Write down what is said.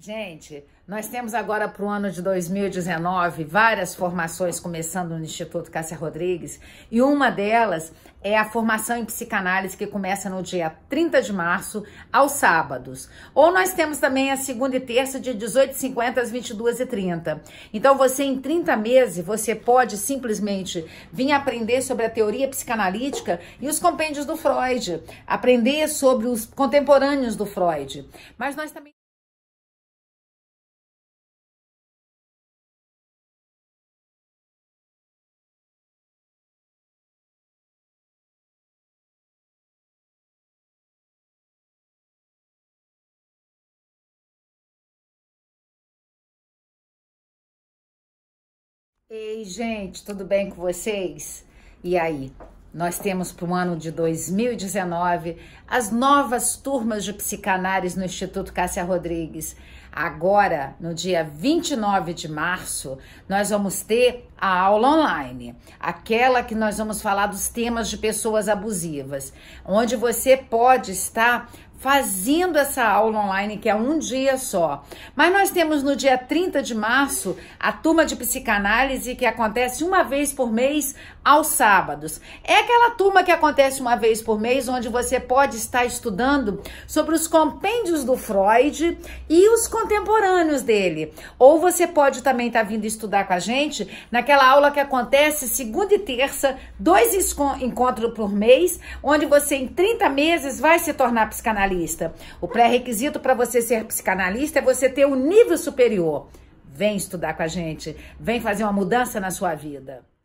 Gente, nós temos agora para o ano de 2019 várias formações começando no Instituto Cássia Rodrigues e uma delas é a formação em psicanálise que começa no dia 30 de março aos sábados. Ou nós temos também a segunda e terça de 18h50 às 22h30. Então você em 30 meses você pode simplesmente vir aprender sobre a teoria psicanalítica e os compêndios do Freud, aprender sobre os contemporâneos do Freud. Mas nós também Ei, gente, tudo bem com vocês? E aí, nós temos para o ano de 2019 as novas turmas de psicanálise no Instituto Cássia Rodrigues. Agora, no dia 29 de março, nós vamos ter a aula online, aquela que nós vamos falar dos temas de pessoas abusivas, onde você pode estar fazendo essa aula online, que é um dia só. Mas nós temos no dia 30 de março a turma de psicanálise que acontece uma vez por mês aos sábados. É aquela turma que acontece uma vez por mês, onde você pode estar estudando sobre os compêndios do Freud e os contemporâneos dele. Ou você pode também estar tá vindo estudar com a gente naquela aula que acontece segunda e terça, dois encontros por mês, onde você em 30 meses vai se tornar psicanalista psicanalista. O pré-requisito para você ser psicanalista é você ter um nível superior. Vem estudar com a gente, vem fazer uma mudança na sua vida.